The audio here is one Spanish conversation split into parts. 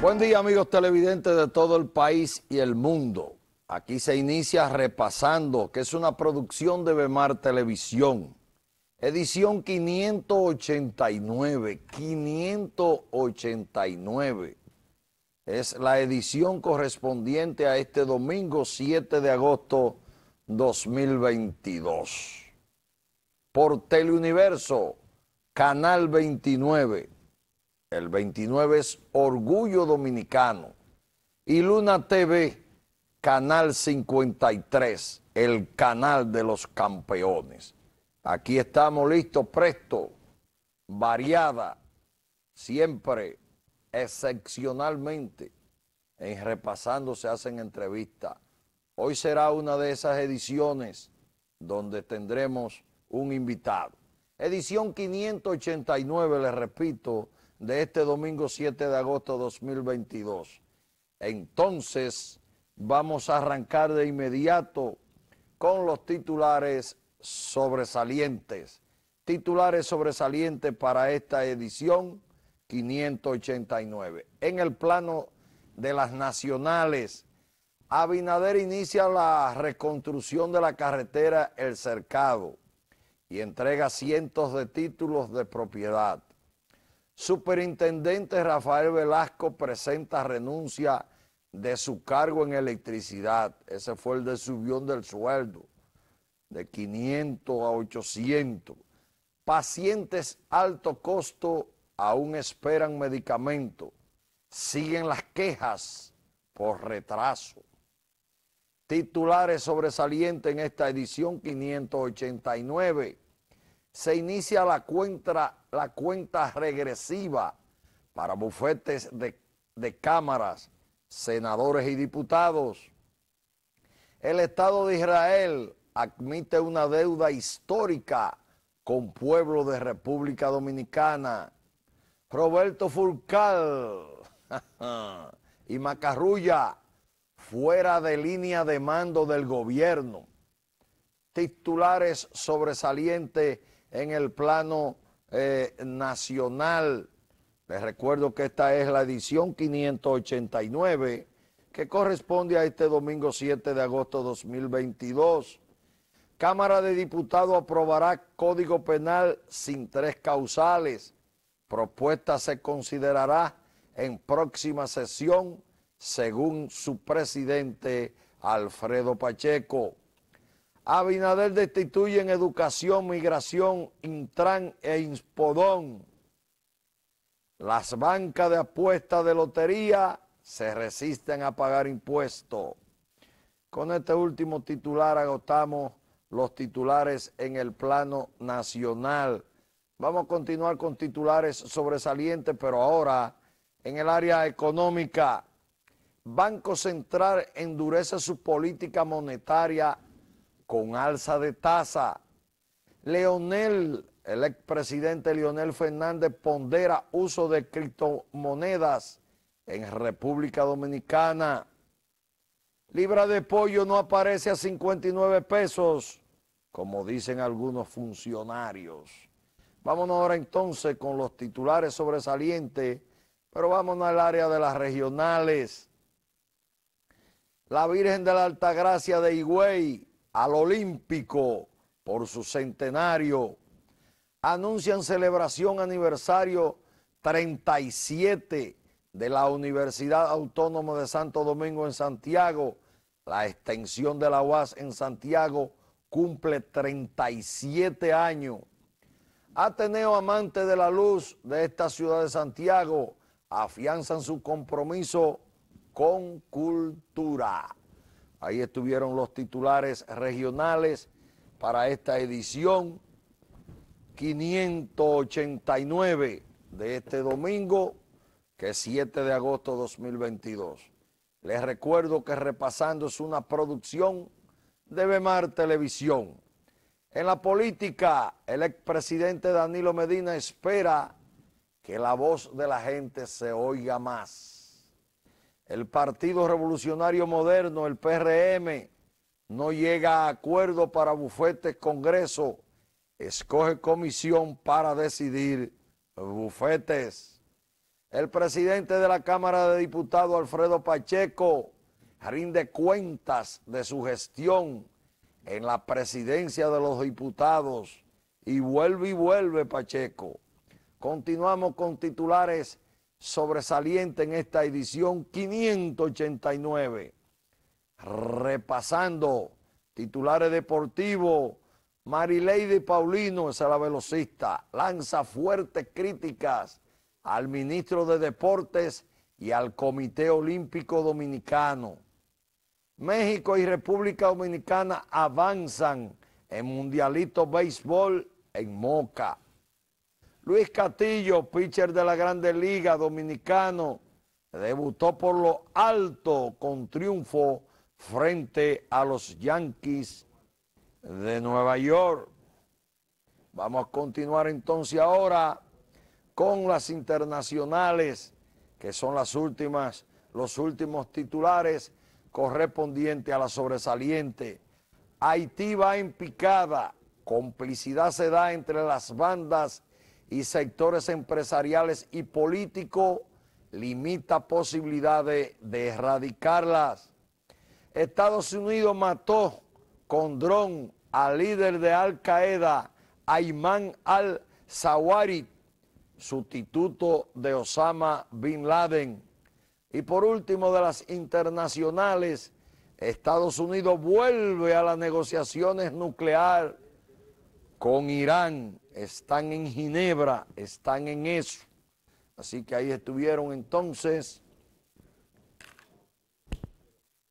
Buen día amigos televidentes de todo el país y el mundo. Aquí se inicia Repasando, que es una producción de Bemar Televisión. Edición 589, 589. Es la edición correspondiente a este domingo 7 de agosto 2022. Por Teleuniverso Canal 29. El 29 es Orgullo Dominicano. Y Luna TV, Canal 53, el canal de los campeones. Aquí estamos listos, presto, variada, siempre, excepcionalmente, en repasando se hacen entrevistas. Hoy será una de esas ediciones donde tendremos un invitado edición 589, les repito, de este domingo 7 de agosto 2022. Entonces, vamos a arrancar de inmediato con los titulares sobresalientes. Titulares sobresalientes para esta edición 589. En el plano de las nacionales, Abinader inicia la reconstrucción de la carretera El Cercado y entrega cientos de títulos de propiedad. Superintendente Rafael Velasco presenta renuncia de su cargo en electricidad. Ese fue el desubión del sueldo, de 500 a 800. Pacientes alto costo aún esperan medicamento. Siguen las quejas por retraso. Titulares sobresalientes en esta edición 589 se inicia la cuenta, regresiva para bufetes de, de cámaras, senadores y diputados. El Estado de Israel admite una deuda histórica con pueblo de República Dominicana. Roberto Furcal y Macarrulla fuera de línea de mando del gobierno. Titulares sobresalientes en el plano eh, nacional. Les recuerdo que esta es la edición 589 que corresponde a este domingo 7 de agosto 2022. Cámara de Diputados aprobará Código Penal sin tres causales. Propuesta se considerará en próxima sesión, según su presidente Alfredo Pacheco. Abinader destituye en educación, migración, Intran e Inspodón. Las bancas de apuestas de lotería se resisten a pagar impuestos. Con este último titular agotamos los titulares en el plano nacional. Vamos a continuar con titulares sobresalientes, pero ahora en el área económica. Banco Central endurece su política monetaria con alza de tasa. Leonel, el expresidente Leonel Fernández pondera uso de criptomonedas en República Dominicana. Libra de pollo no aparece a 59 pesos, como dicen algunos funcionarios. Vámonos ahora entonces con los titulares sobresalientes, pero vámonos al área de las regionales. La Virgen de la Altagracia de Higüey al Olímpico por su centenario. Anuncian celebración aniversario 37 de la Universidad Autónoma de Santo Domingo en Santiago. La extensión de la UAS en Santiago cumple 37 años. Ateneo Amante de la Luz de esta ciudad de Santiago afianzan su compromiso con cultura. Ahí estuvieron los titulares regionales para esta edición 589 de este domingo, que es 7 de agosto de 2022. Les recuerdo que repasando es una producción de Bemar Televisión. En la política, el expresidente Danilo Medina espera que la voz de la gente se oiga más el Partido Revolucionario Moderno, el PRM, no llega a acuerdo para bufetes Congreso, escoge comisión para decidir bufetes. El presidente de la Cámara de Diputados, Alfredo Pacheco, rinde cuentas de su gestión en la presidencia de los diputados y vuelve y vuelve Pacheco. Continuamos con titulares sobresaliente en esta edición 589. Repasando, titulares deportivos, Marileide Paulino, esa es la velocista, lanza fuertes críticas al ministro de Deportes y al Comité Olímpico Dominicano. México y República Dominicana avanzan en Mundialito Béisbol en Moca. Luis Castillo, pitcher de la Grande Liga Dominicano, debutó por lo alto con triunfo frente a los Yankees de Nueva York. Vamos a continuar entonces ahora con las internacionales, que son las últimas, los últimos titulares correspondientes a la sobresaliente. Haití va en picada, complicidad se da entre las bandas y sectores empresariales y políticos limita posibilidades de erradicarlas. Estados Unidos mató con dron al líder de Al Qaeda, Ayman al-Zawari, sustituto de Osama Bin Laden. Y por último, de las internacionales, Estados Unidos vuelve a las negociaciones nucleares con Irán, están en Ginebra, están en eso. Así que ahí estuvieron entonces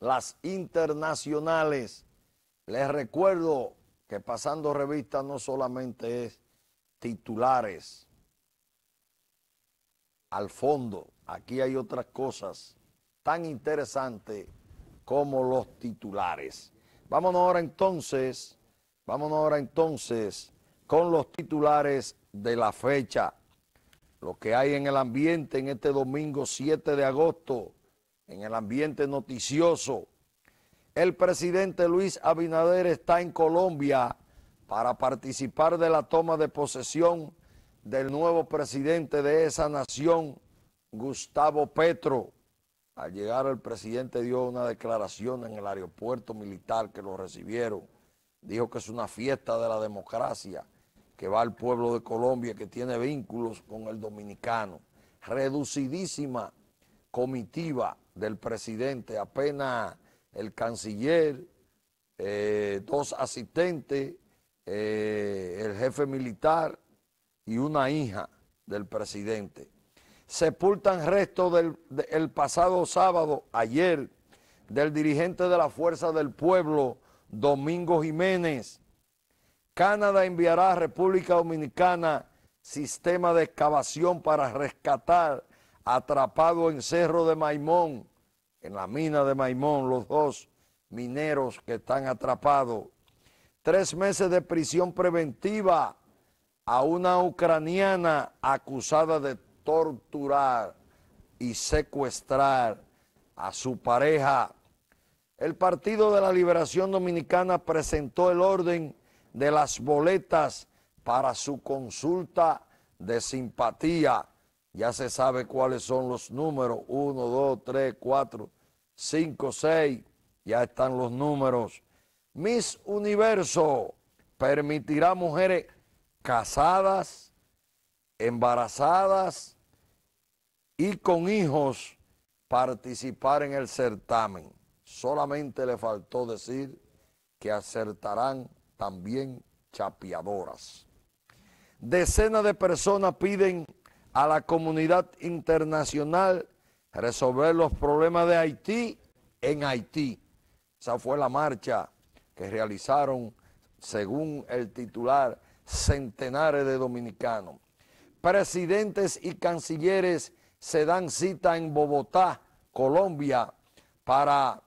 las internacionales. Les recuerdo que pasando revista no solamente es titulares al fondo, aquí hay otras cosas tan interesantes como los titulares. Vámonos ahora entonces Vámonos ahora entonces con los titulares de la fecha. Lo que hay en el ambiente en este domingo 7 de agosto, en el ambiente noticioso. El presidente Luis Abinader está en Colombia para participar de la toma de posesión del nuevo presidente de esa nación, Gustavo Petro. Al llegar el presidente dio una declaración en el aeropuerto militar que lo recibieron dijo que es una fiesta de la democracia, que va al pueblo de Colombia, que tiene vínculos con el dominicano. Reducidísima comitiva del presidente, apenas el canciller, eh, dos asistentes, eh, el jefe militar y una hija del presidente. Sepultan restos del pasado sábado, ayer, del dirigente de la Fuerza del Pueblo, Domingo Jiménez. Canadá enviará a República Dominicana sistema de excavación para rescatar atrapado en Cerro de Maimón, en la mina de Maimón, los dos mineros que están atrapados. Tres meses de prisión preventiva a una ucraniana acusada de torturar y secuestrar a su pareja. El Partido de la Liberación Dominicana presentó el orden de las boletas para su consulta de simpatía. Ya se sabe cuáles son los números, 1, 2, 3, 4, 5, 6, ya están los números. Miss Universo permitirá mujeres casadas, embarazadas y con hijos participar en el certamen. Solamente le faltó decir que acertarán también chapeadoras. Decenas de personas piden a la comunidad internacional resolver los problemas de Haití en Haití. Esa fue la marcha que realizaron, según el titular, centenares de dominicanos. Presidentes y cancilleres se dan cita en Bogotá, Colombia, para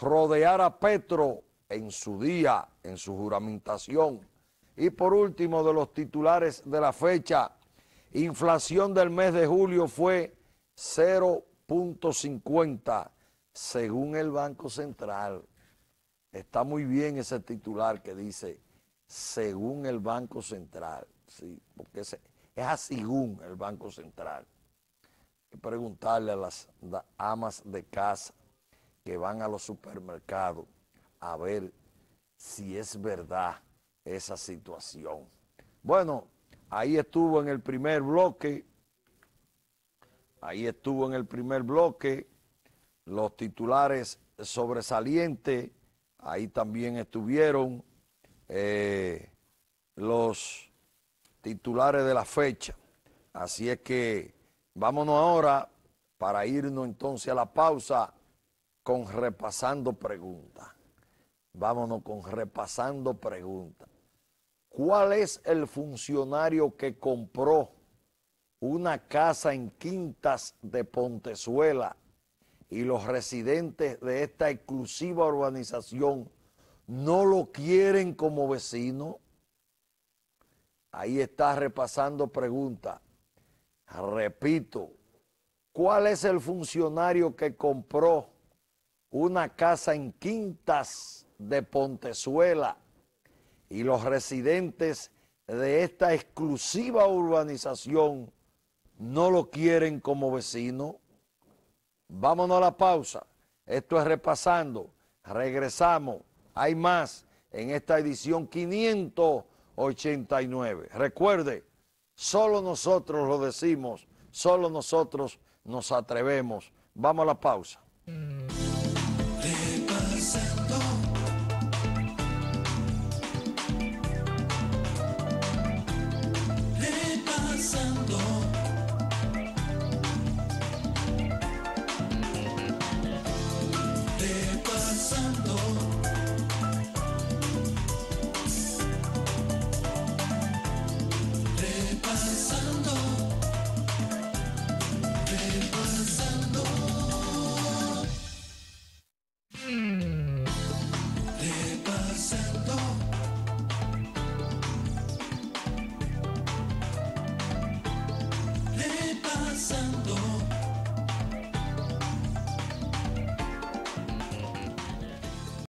rodear a Petro en su día, en su juramentación. Y por último, de los titulares de la fecha, inflación del mes de julio fue 0.50, según el Banco Central. Está muy bien ese titular que dice, según el Banco Central, sí, porque es, es según el Banco Central. Hay preguntarle a las amas de casa que van a los supermercados a ver si es verdad esa situación. Bueno, ahí estuvo en el primer bloque, ahí estuvo en el primer bloque los titulares sobresalientes, ahí también estuvieron eh, los titulares de la fecha. Así es que vámonos ahora para irnos entonces a la pausa con repasando preguntas. Vámonos con repasando preguntas. ¿Cuál es el funcionario que compró una casa en Quintas de Pontezuela y los residentes de esta exclusiva urbanización no lo quieren como vecino? Ahí está repasando pregunta. Repito, ¿cuál es el funcionario que compró una casa en Quintas de Pontezuela y los residentes de esta exclusiva urbanización no lo quieren como vecino. Vámonos a la pausa. Esto es repasando. Regresamos. Hay más en esta edición 589. Recuerde, solo nosotros lo decimos, solo nosotros nos atrevemos. Vamos a la pausa. Mm. abandon.